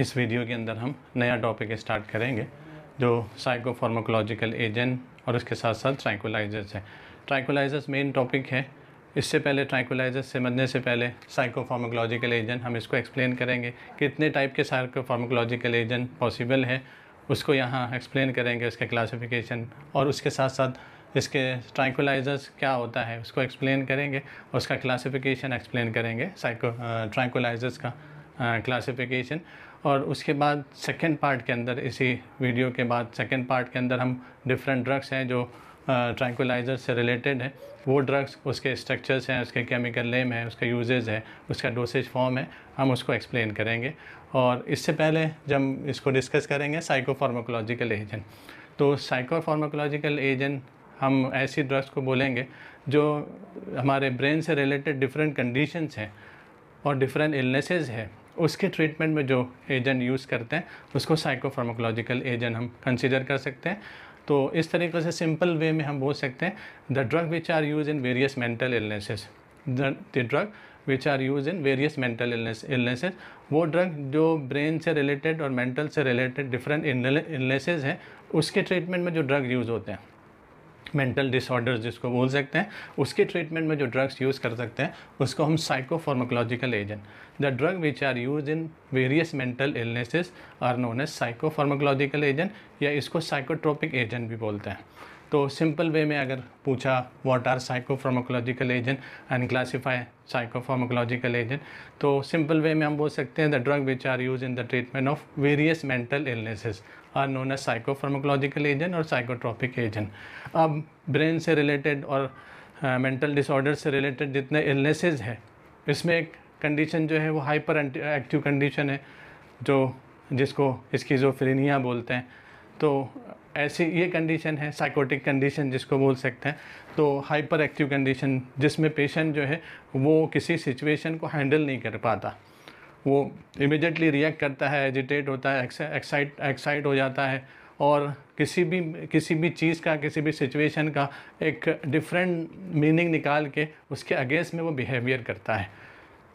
इस वीडियो के अंदर हम नया टॉपिक स्टार्ट करेंगे जो साइकोफार्माकोलॉजिकल एजेंट और उसके साथ साथ ट्राइकोलाइजर्स है ट्राइकोलाइजर्स मेन टॉपिक है इससे पहले ट्राइकोलाइजर्स समझने से पहले साइकोफार्माकोलॉजिकल एजेंट हम इसको एक्सप्लेन करेंगे कितने टाइप के साइकोफार्माकोलॉजिकल एजेंट पॉसिबल है उसको यहाँ एक्सप्लेन करेंगे उसके क्लासिफिकेशन और उसके साथ साथ इसके ट्राइकोलाइजर्स क्या होता है उसको एक्सप्लेन करेंगे उसका क्लासिफिकेशन एक्सप्लेन करेंगे साइको ट्राइकोलाइजर्स का क्लासिफिकेशन और उसके बाद सेकेंड पार्ट के अंदर इसी वीडियो के बाद सेकेंड पार्ट के अंदर हम डिफरेंट ड्रग्स हैं जो ट्रैंकुलाइजर से रिलेटेड है वो ड्रग्स उसके स्ट्रक्चर्स हैं उसके केमिकल नेम है उसका यूजेज है उसका डोसेज फॉर्म है हम उसको एक्सप्लेन करेंगे और इससे पहले जब हम इसको डिस्कस करेंगे साइकोफार्माकोलॉजिकल एजेंट तो साइकोफार्माकोलॉजिकल एजेंट हम ऐसी ड्रग्स को बोलेंगे जो हमारे ब्रेन से रिलेटेड डिफरेंट कंडीशंस हैं और डिफरेंट इलनेसेज हैं उसके ट्रीटमेंट में जो एजेंट यूज़ करते हैं उसको साइकोफार्माकोलॉजिकल एजेंट हम कंसिडर कर सकते हैं तो इस तरीके से सिंपल वे में हम बोल सकते हैं the drug which are use in various mental illnesses the drug which are use in various mental illnesses वो ड्रग जो ब्रेन से रिलेटेड और मेंटल से रिलेटेड डिफरेंट इलनेसेज हैं उसके ट्रीटमेंट में जो ड्रग यूज़ होते हैं मेंटल डिसऑर्डर्स जिसको बोल सकते हैं उसके ट्रीटमेंट में जो ड्रग्स यूज़ कर सकते हैं उसको हम psychopharmacological agent the drug which are use in various mental illnesses are known as psychopharmacological agent या इसको साइकोट्रोपिक एजेंट भी बोलते हैं तो सिंपल वे में अगर पूछा what are psychopharmacological agent and classify psychopharmacological agent तो सिंपल वे में हम बोल सकते हैं the drug which are use in the treatment of various mental illnesses are known as psychopharmacological agent और साइकोट्रॉपिक एजेंट अब ब्रेन से रिलेटेड और मेंटल डिसऑर्डर से रिलेटेड जितने इलनेसेज हैं इसमें एक कंडीशन जो है वो हाइपर एक्टिव कंडीशन है जो जिसको इसकी स्किजोफ्रेनिया बोलते हैं तो ऐसी ये कंडीशन है साइकोटिक कंडीशन जिसको बोल सकते हैं तो हाइपर एक्टिव कंडीशन जिसमें पेशेंट जो है वो किसी सिचुएशन को हैंडल नहीं कर पाता वो इमिजिएटली रिएक्ट करता है एजिटेट होता है एक्साइट एक्साइट हो जाता है और किसी भी किसी भी चीज़ का किसी भी सिचुएशन का एक डिफरेंट मीनिंग निकाल के उसके अगेंस्ट में वो बिहेवियर करता है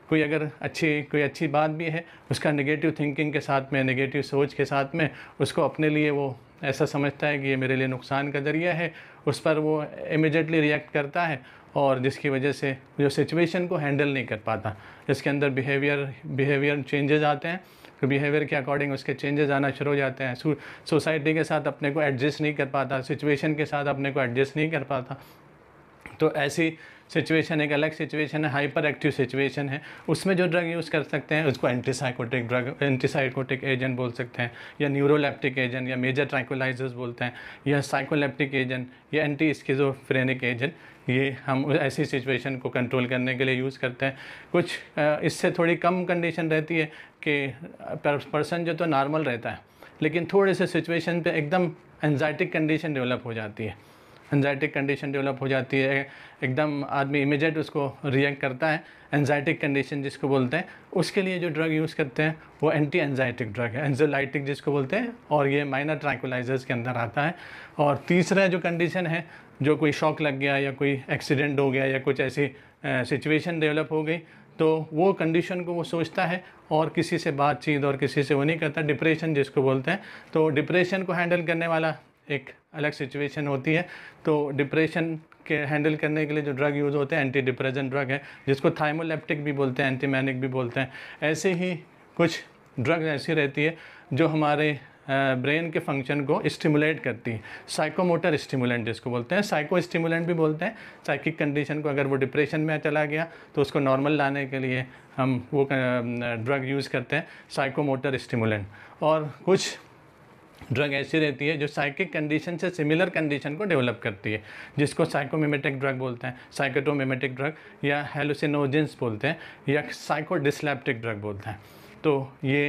कोई अगर अच्छी कोई अच्छी बात भी है उसका नेगेटिव थिंकिंग के साथ में नेगेटिव सोच के साथ में उसको अपने लिए वो ऐसा समझता है कि ये मेरे लिए नुकसान का ज़रिया है उस पर वो इमिजिएटली रिएक्ट करता है और जिसकी वजह से जो सिचुएशन को हैंडल नहीं कर पाता जिसके अंदर बिहेवियर बिहेवियर चेंजेस आते हैं तो बिहेवियर के अकॉर्डिंग उसके चेंजेस आना शुरू हो जाते हैं सोसाइटी के साथ अपने को एडजस्ट नहीं कर पाता सिचुएशन के साथ अपने को एडजस्ट नहीं कर पाता तो ऐसी सिचुएशन एक अलग सिचुएशन है हाइपर एक्टिव सिचुएशन है उसमें जो ड्रग यूज़ कर सकते हैं उसको एंटीसाइकोटिक ड्रग एंटीसाइकोटिक एजेंट बोल सकते हैं या न्यूरोलेप्टिक एजेंट या मेजर ट्रैंकुलाइजर्स बोलते हैं या साइकोलेप्टिक एजेंट या एंटी स्किजोफ्रेनिक एजेंट ये हम ऐसी सिचुएशन को कंट्रोल करने के लिए यूज़ करते हैं कुछ इससे थोड़ी कम कंडीशन रहती है कि पर्सन जो तो नॉर्मल रहता है लेकिन थोड़े से सिचुएशन पे एकदम एनजाइटिक कंडीशन डेवलप हो जाती है एनजाइटिक कंडीशन डेवलप हो जाती है एकदम आदमी इमिजिएट उसको रिएक्ट करता है एनजाइटिक कंडीशन जिसको बोलते हैं उसके लिए जो ड्रग यूज़ करते हैं वो एंटी एनजाइटिक ड्रग है एनजोलाइटिक जिसको बोलते हैं और ये माइनर ट्रैंकुलाइजर्स के अंदर आता है और तीसरा जो कंडीशन है जो कोई शॉक लग गया या कोई एक्सीडेंट हो गया या कुछ ऐसी सिचुएशन डेवलप हो गई तो वो कंडीशन को वो सोचता है और किसी से बातचीत और किसी से वो नहीं करता डिप्रेशन जिसको बोलते हैं तो डिप्रेशन को हैंडल करने वाला एक अलग सिचुएशन होती है तो डिप्रेशन के हैंडल करने के लिए जो ड्रग यूज़ होते हैं एंटी डिप्रेशन ड्रग है जिसको थाइमोलेप्टिक भी बोलते हैं एंटीमैनिक भी बोलते हैं ऐसे ही कुछ ड्रग ऐसी रहती है जो हमारे ब्रेन के फंक्शन को स्टिमुलेट करती है साइकोमोटर स्टिमुलेंट जिसको बोलते हैं साइको स्टिमुलेंट भी बोलते हैं साइकिक कंडीशन को अगर वो डिप्रेशन में चला गया तो उसको नॉर्मल लाने के लिए हम वो ड्रग यूज़ करते हैं साइकोमोटर स्टिमुलेंट और कुछ ड्रग ऐसी रहती है जो साइकिक कंडीशन से सिमिलर कंडीशन को डेवलप करती है जिसको साइकोमिमेटिक ड्रग बोलते हैं साइकोटोमिमेटिक ड्रग या हेलोसिनोजेंस बोलते हैं या साइकोडिसलैप्टिक ड्रग बोलते हैं तो ये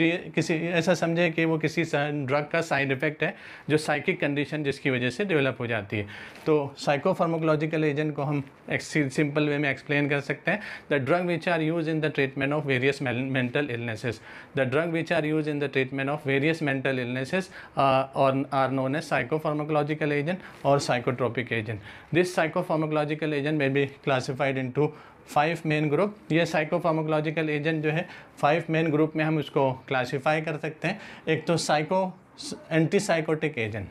ये किसी ऐसा समझे कि वो किसी ड्रग का साइड इफ़ेक्ट है जो साइकिक कंडीशन जिसकी वजह से डेवलप हो जाती है तो साइकोफार्मोकोलॉजिकल एजेंट को हम सिंपल वे में एक्सप्लेन कर सकते हैं the drug which are use in the treatment of various mental illnesses the drug which are use in the treatment of various mental illnesses और are known as psychopharmacological agent और psychotropic agent this psychopharmacological agent may be classified into five main group ये psychopharmacological agent जो है five main group में हम उसको classify कर सकते हैं एक तो psycho anti psychotic agent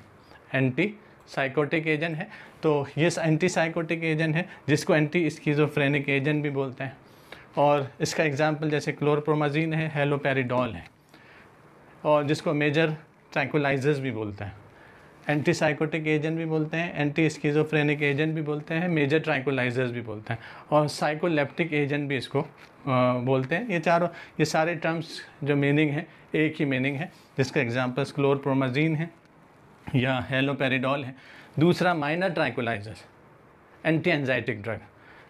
anti psychotic agent है तो ये एंटी साइकोटिक एजेंट है जिसको एंटी स्कीजोफ्रेनिक एजेंट भी बोलते हैं और इसका एग्जाम्पल जैसे क्लोरप्रोमाजीन है हेलोपेरिडॉल है और जिसको मेजर ट्रैंकुलाइजर्स भी बोलते हैं एंटी साइकोटिक एजेंट भी बोलते हैं एंटी स्कीजोफ्रेनिक एजेंट भी बोलते हैं मेजर ट्राइकोलाइजर्स भी बोलते हैं और साइकोलेप्टिक एजेंट भी इसको आ, बोलते हैं ये चारों ये सारे टर्म्स जो मीनिंग है एक ही मीनिंग है जिसका एग्जांपल्स क्लोरप्रोमाजीन है या हेलोपेरिडॉल है दूसरा minor tranquilizers anti anxiolytic drug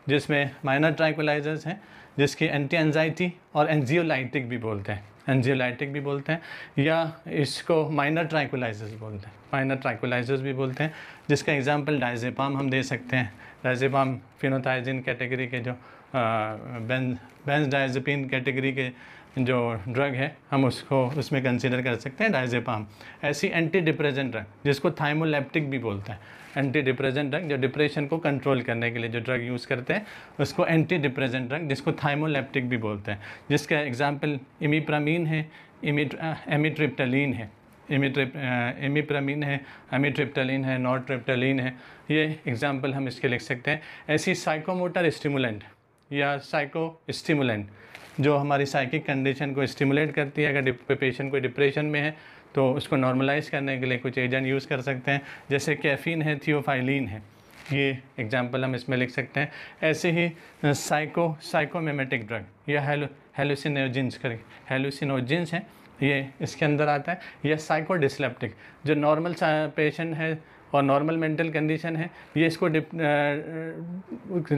जिसमें माइनर ट्राइकोलाइजर्स हैं जिसकी एंटी एनजाइटी और एनजियोलाइटिक भी बोलते हैं एनजियोलाइटिक भी बोलते हैं या इसको माइनर ट्राइकोलाइजर्स बोलते हैं माइनर ट्राइकोलाइजर्स भी बोलते हैं जिसका एग्जाम्पल डाइजेपाम हम दे सकते हैं डाइजेपाम फिनोथाइजिन कैटेगरी के जो बेंज बेंज कैटेगरी के जो ड्रग है हम उसको उसमें कंसिडर कर सकते हैं डाइजेपाम ऐसी एंटी डिप्रेजेंट ड्रग जिसको थाइमोलेप्टिक भी बोलता है एंटी डिप्रेजेंट ड्रग जो डिप्रेशन को कंट्रोल करने के लिए जो ड्रग यूज़ करते हैं उसको एंटी डिप्रेजेंट ड्रग जिसको थाइमोलेप्टिक भी बोलते हैं जिसका एग्जाम्पल इमीप्रामीन है एमिट्रिप्टलिन है इमिट्रिप एमिप्रामीन है एमिट्रिप्टलिन है नॉट्रिप्टलिन है ये एग्जाम्पल हम इसके लिख सकते हैं ऐसी साइकोमोटर स्टिमुलेंट या साइको स्टिमुलेंट जो हमारी साइकिक कंडीशन को स्टिमुलेट करती है अगर पेशेंट कोई डिप्रेशन में है तो उसको नॉर्मलाइज करने के लिए कुछ एजेंट यूज़ कर सकते हैं जैसे कैफीन है थियोफाइलिन है ये एग्जाम्पल हम इसमें लिख सकते हैं ऐसे ही साइको साइकोमेमेटिक ड्रग या हेलो हेलुसिनोजिन्स कर हैं ये इसके अंदर आता है या साइको डिसलेप्टिक जो नॉर्मल पेशेंट है और नॉर्मल मेंटल कंडीशन है ये इसको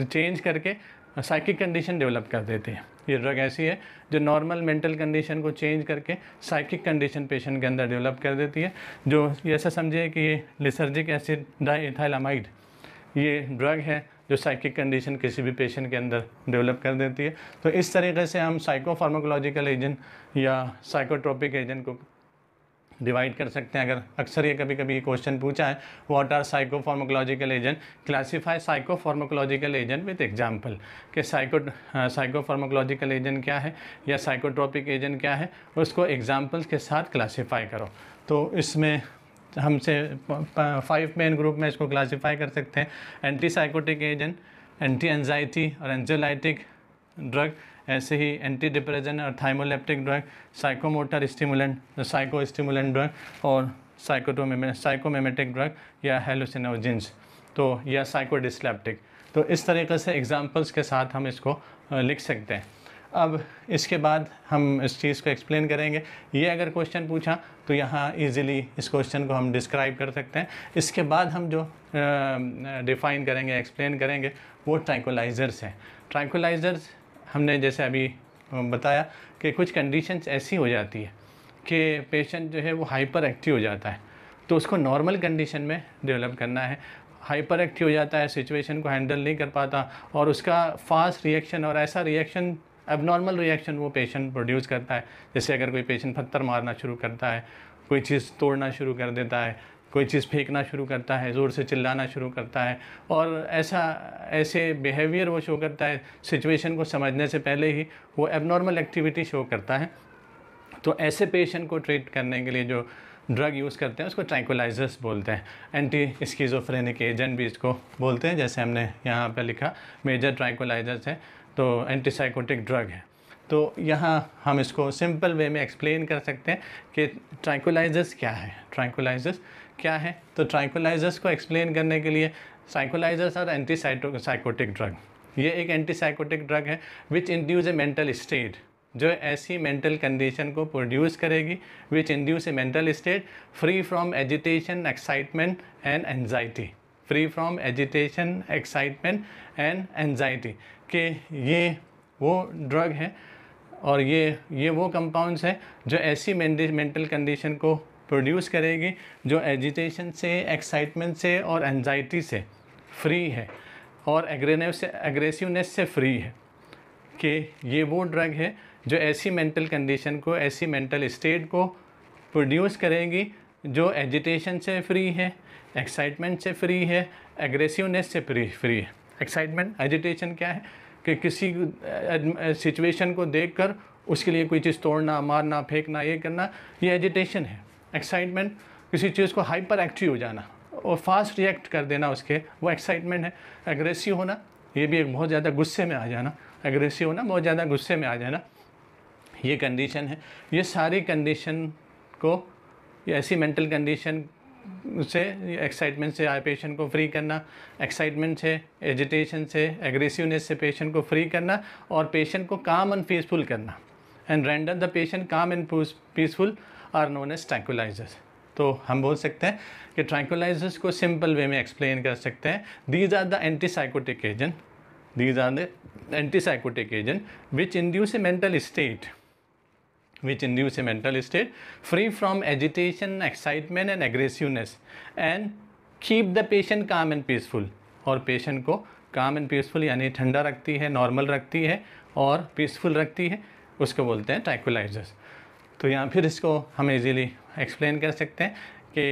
चेंज करके साइकिक कंडीशन डेवलप कर देती है ये ड्रग ऐसी है जो नॉर्मल मेंटल कंडीशन को चेंज करके साइकिक कंडीशन पेशेंट के अंदर डेवलप कर देती है जो ऐसा समझिए कि ये लिसर्जिक एसिड डाईथाइलामाइड ये ड्रग है जो साइकिक कंडीशन किसी भी पेशेंट के अंदर डेवलप कर देती है तो इस तरीके से हम साइकोफार्माकोलॉजिकल एजेंट या साइकोट्रोपिक एजेंट को डिवाइड कर सकते हैं अगर अक्सर ये कभी कभी क्वेश्चन पूछा है what are psycho agent classify psycho agent with example कि साइको साइको एजेंट क्या है या साइकोट्रॉपिक एजेंट क्या है उसको एग्जाम्पल्स के साथ क्लासीफाई करो तो इसमें हमसे फाइव मेन ग्रुप में इसको क्लासीफाई कर सकते हैं anti psychotic agent anti anxiety और एंजोलाइटिक ड्रग ऐसे ही एंटी डिप्रेजेंट और thymoleptic drug psychomotor stimulant psycho stimulant drug और साइकोटोमेमे साइकोमेमेटिक ड्रग या हेलोसिनोजिन्स तो या साइकोडिसलेप्टिक तो इस तरीके से एग्ज़ाम्पल्स के साथ हम इसको लिख सकते हैं अब इसके बाद हम इस चीज़ को एक्सप्लेन करेंगे ये अगर क्वेश्चन पूछा तो यहाँ इजीली इस क्वेश्चन को हम डिस्क्राइब कर सकते हैं इसके बाद हम जो डिफ़ाइन करेंगे एक्सप्लेन करेंगे वो ट्राइकोलाइज़र्स हैं ट्राइकोलाइज़र्स हमने जैसे अभी बताया कि कुछ कंडीशंस ऐसी हो जाती है कि पेशेंट जो है वो हाइपर एक्टिव हो जाता है तो उसको नॉर्मल कंडीशन में डेवलप करना है हाइपर एक्टिव हो जाता है सिचुएशन को हैंडल नहीं कर पाता और उसका फास्ट रिएक्शन और ऐसा रिएक्शन एबनॉर्मल रिएक्शन वो पेशेंट प्रोड्यूस करता है जैसे अगर कोई पेशेंट पत्थर मारना शुरू करता है कोई चीज़ तोड़ना शुरू कर देता है कोई चीज़ फेंकना शुरू करता है ज़ोर से चिल्लाना शुरू करता है और ऐसा ऐसे बिहेवियर वो शो करता है सिचुएशन को समझने से पहले ही वो एबनॉर्मल एक्टिविटी शो करता है तो ऐसे पेशेंट को ट्रीट करने के लिए जो ड्रग यूज़ करते हैं उसको ट्रैंकुलाइजर्स बोलते हैं एंटी स्कीजोफ्रेनिक एजेंट भी इसको बोलते हैं जैसे हमने यहाँ पर लिखा मेजर ट्रैंकुलाइजर्स है तो एंटीसाइकोटिक ड्रग है तो यहाँ हम इसको सिंपल वे में एक्सप्लेन कर सकते हैं कि ट्रैंकुलाइजर्स क्या है ट्रैंकुलाइजर्स क्या है तो ट्राइकोलाइजर्स को एक्सप्लेन करने के लिए साइकोलाइजर्स और एंटी साइकोटिक ड्रग ये एक एंटी साइकोटिक ड्रग है which induce a mental state जो ऐसी मेंटल कंडीशन को प्रोड्यूस करेगी which induce a mental state free from agitation excitement and anxiety free from agitation excitement and anxiety के ये वो ड्रग है और ये ये वो कंपाउंड्स हैं जो ऐसी मेंटल कंडीशन को प्रोड्यूस करेगी जो एजिटेशन से एक्साइटमेंट से और एनजाइटी से फ्री है और से एग्रेसिवनेस से फ्री है कि ये वो ड्रग है जो ऐसी मेंटल कंडीशन को ऐसी मेंटल स्टेट को प्रोड्यूस करेगी जो एजिटेशन से फ्री है एक्साइटमेंट से फ्री है एग्रेसिवनेस से फ्री फ्री है एक्साइटमेंट एजिटेशन क्या है कि किसी सिचुएशन को देखकर उसके लिए कोई चीज़ तोड़ना मारना फेंकना ये करना ये एजिटेशन है एक्साइटमेंट किसी चीज़ को हाइपर एक्टिव हो जाना और फास्ट रिएक्ट कर देना उसके वो एक्साइटमेंट है एग्रेसिव होना ये भी एक बहुत ज़्यादा गुस्से में आ जाना एग्रेसिव होना बहुत ज़्यादा गुस्से में आ जाना ये कंडीशन है ये सारी कंडीशन को ऐसी मेंटल कंडीशन से एक्साइटमेंट से पेशेंट को फ्री करना एक्साइटमेंट से एजिटेशन से एग्रेसिवनेस से पेशेंट को फ्री करना और पेशेंट को काम एंड पीसफुल करना and render the patient calm and peaceful are known as tranquilizer तो हम बोल सकते हैं कि ट्रैंकुलाइजर्स को सिंपल वे में एक्सप्लेन कर सकते हैं these are the antipsychotic agent these are the antipsychotic agent which induce a mental state which induce a mental state free from agitation excitement and aggressiveness and keep the patient calm and peaceful और patient को calm and peaceful यानी ठंडा रखती है normal रखती है और peaceful रखती है उसको बोलते हैं ट्रैंकुलाइजर्स तो यहाँ फिर इसको हम इजीली एक्सप्लेन कर सकते हैं कि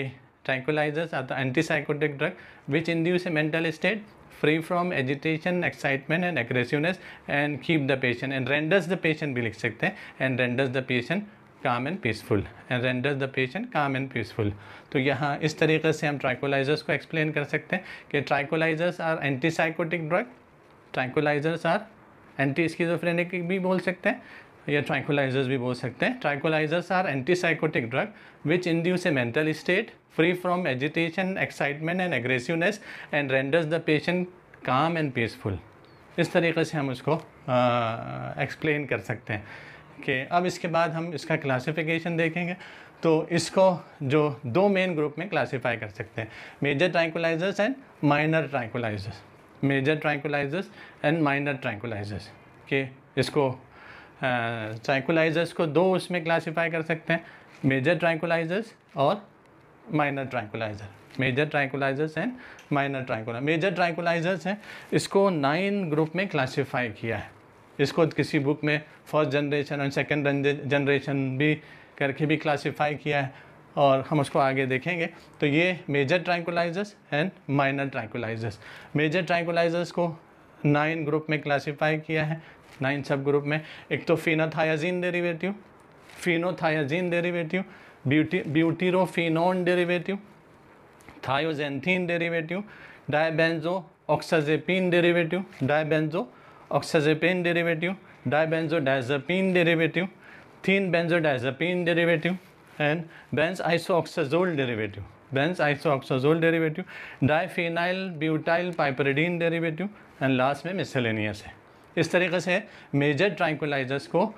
tranquilizers are the antipsychotic drug which induce a mental state free from agitation excitement and aggressiveness and keep the patient and renders the patient भी लिख सकते हैं and renders the patient calm and peaceful and renders the patient calm and peaceful तो यहाँ इस तरीके से हम ट्राइकोलाइजर्स को एक्सप्लेन कर सकते हैं कि tranquilizers are antipsychotic drug tranquilizers are anti schizophrenic भी बोल सकते हैं या ट्राइकोलाइजर्स भी बोल सकते हैं tranquilizers are antipsychotic drug which induce a mental state free from agitation excitement and aggressiveness and renders the patient calm and peaceful इस तरीके से हम उसको एक्सप्लेन कर सकते हैं कि अब इसके बाद हम इसका क्लासिफिकेशन देखेंगे तो इसको जो दो मेन ग्रुप में क्लासीफाई कर सकते हैं major tranquilizers and minor tranquilizers major tranquilizers and minor tranquilizers के इसको ट्राइकोलाइजर्स को दो उसमें क्लासीफाई कर सकते हैं मेजर ट्राइकोलाइजर्स और minor tranquilizer major tranquilizers and minor tranquil major tranquilizers हैं इसको नाइन ग्रुप में क्लासीफाई किया है इसको किसी बुक में फर्स्ट जनरेशन और सेकेंड जनरेशन भी करके भी क्लासीफाई किया है और हम उसको आगे देखेंगे तो ये major tranquilizers and minor tranquilizers major tranquilizers को नाइन ग्रुप में क्लासीफाई किया है नाइन सब ग्रुप में एक तो phenothiazine derivative phenothiazine derivative beauty butyrophenone derivative thioxanthene derivative dibenzo oxazepine derivative dibenzo oxazepine dibenzo diazepine derivative thiene diazepine derivative and benz isoxazole derivative benz oxazole derivative diphenyl butyl piperidine derivative and last में miscellaneous है इस तरीके से major tranquilizers को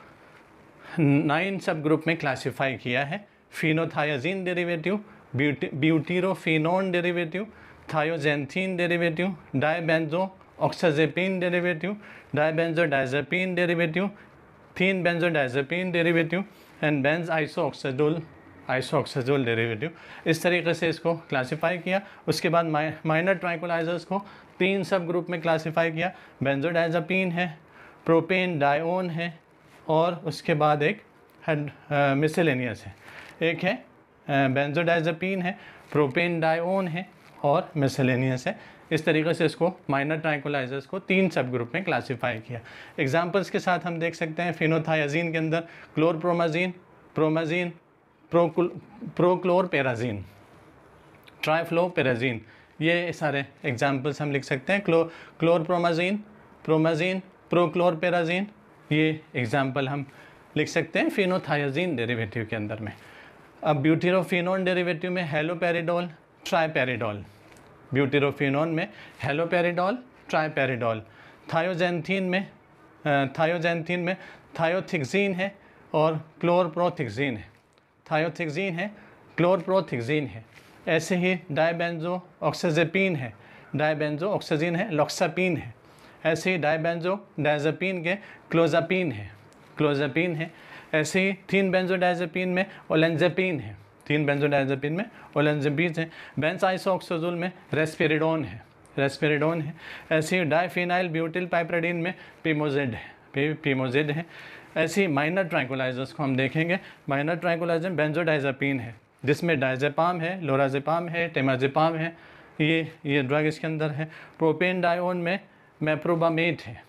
nine सब group में classify किया है phenothiazine derivative butyrophenone derivative thioxanthene derivative dibenzo oxazepine derivative dibenzo diazepine derivative thiene benzo benzodiazepine derivative and benz iso oxazole isoxazole derivative इस तरीके से इसको क्लासीफाई किया उसके बाद माइनर ट्राइकोलाइजर्स को तीन सब ग्रुप में क्लासीफाई किया बेंजोडाइजापीन है प्रोपेन डायोन है और उसके बाद एक मिसेलेनियस है एक है बेंजोडाइजापीन है प्रोपेन डायोन है और मिसेलेनियस है इस तरीके से इसको माइनर ट्राइकोलाइजर्स को तीन सब ग्रुप में क्लासीफाई किया एग्जाम्पल्स के साथ हम देख सकते हैं फिनोथायाजीन के अंदर क्लोरप्रोमाजीन प्रोमाजीन प्रोक्लोरपेराजीन ट्राइफ्लोपेराजीन ये सारे एग्जाम्पल्स हम लिख सकते हैं क्लो क्लोरप्रोमाजीन प्रोमाजीन प्रोक्लोरपेराजीन ये एग्जाम्पल हम लिख सकते हैं फिनोथायाजीन डेरिवेटिव के अंदर में अब ब्यूटीरोफिनोन डेरिवेटिव में हेलोपेरिडोल ट्राईपेरिडोल ब्यूटीरोफिनोन में हेलोपेरिडोल ट्राईपेरिडोल थायोजेंथीन में थायोजेंथीन में थायोथिक्जीन है और क्लोरप्रोथिक्जीन है थायोथिक्जीन है क्लोरप्रोथिक्जीन है ऐसे ही डायबेंजो ऑक्सीजेपिन है डायबेंजो ऑक्सीजिन है लॉक्सापिन है ऐसे ही डायबेंजो डाइजपिन के क्लोजापिन है क्लोजापिन है ऐसे ही थीन डाइजपिन में ओलेंजपिन है तीन डाइजपिन में ओलेंजपिन है बेंस आइसोक्सोजुल में रेस्पेरिडोन है रेस्पेरिडोन है ऐसे ही डाइफिनाइल ब्यूटिल पाइपराडीन में पीमोजेड है पीमोजेड है ऐसे ही माइनर ट्रैंकुलाइजर्स को हम देखेंगे माइनर ट्रैंकुलाइजर बेंजोडाइजेपिन है जिसमें डायजेपाम है लोराजेपाम है टेमाजेपाम है ये ये ड्रग इसके अंदर है प्रोपेन डायोन में मेप्रोबामेट है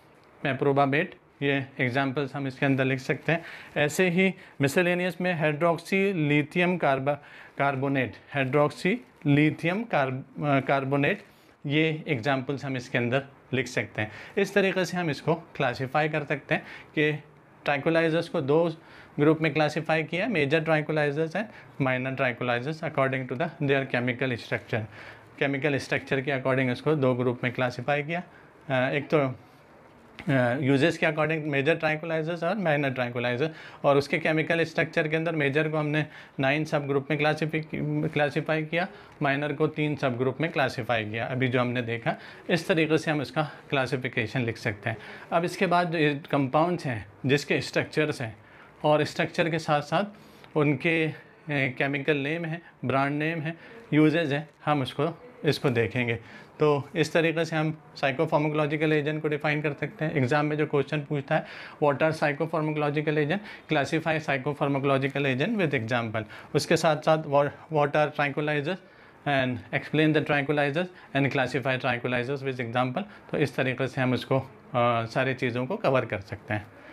मेप्रोबामेट ये एग्जाम्पल्स हम इसके अंदर लिख सकते हैं ऐसे ही मिसलेनियस में hydroxy lithium carbo carbonate hydroxy lithium carbonate ये एग्जाम्पल्स हम इसके अंदर लिख सकते हैं इस तरीके से हम इसको क्लासीफाई कर सकते हैं कि टाइकोलाइजर्स को दो ग्रुप में क्लासीफाई किया major tranquilizers and minor tranquilizers according to the their chemical structure chemical structure के अकॉर्डिंग उसको दो ग्रुप में क्लासीफाई किया एक तो यूजेस के अकॉर्डिंग मेजर ट्राइकोलाइजर्स और माइनर ट्राइकोलाइजर और उसके केमिकल स्ट्रक्चर के अंदर मेजर को हमने नाइन सब ग्रुप में क्लासीफाई किया माइनर को तीन सब ग्रुप में क्लासीफाई किया अभी जो हमने देखा इस तरीके से हम इसका क्लासिफिकेशन लिख सकते हैं अब इसके बाद जो कंपाउंड्स हैं जिसके स्ट्रक्चर्स हैं और स्ट्रक्चर के साथ साथ उनके केमिकल नेम है ब्रांड नेम है यूजेज है हम उसको इसको देखेंगे तो इस तरीके से हम साइकोफार्मोकोलॉजिकल एजेंट को डिफाइन कर सकते हैं एग्जाम में जो क्वेश्चन पूछता है what are psychopharmacological agent classify psychopharmacological agent with example उसके साथ साथ what are tranquilizers and explain the tranquilizers and classify tranquilizers with example तो इस तरीके से हम उसको आ, सारी चीज़ों को कवर कर सकते हैं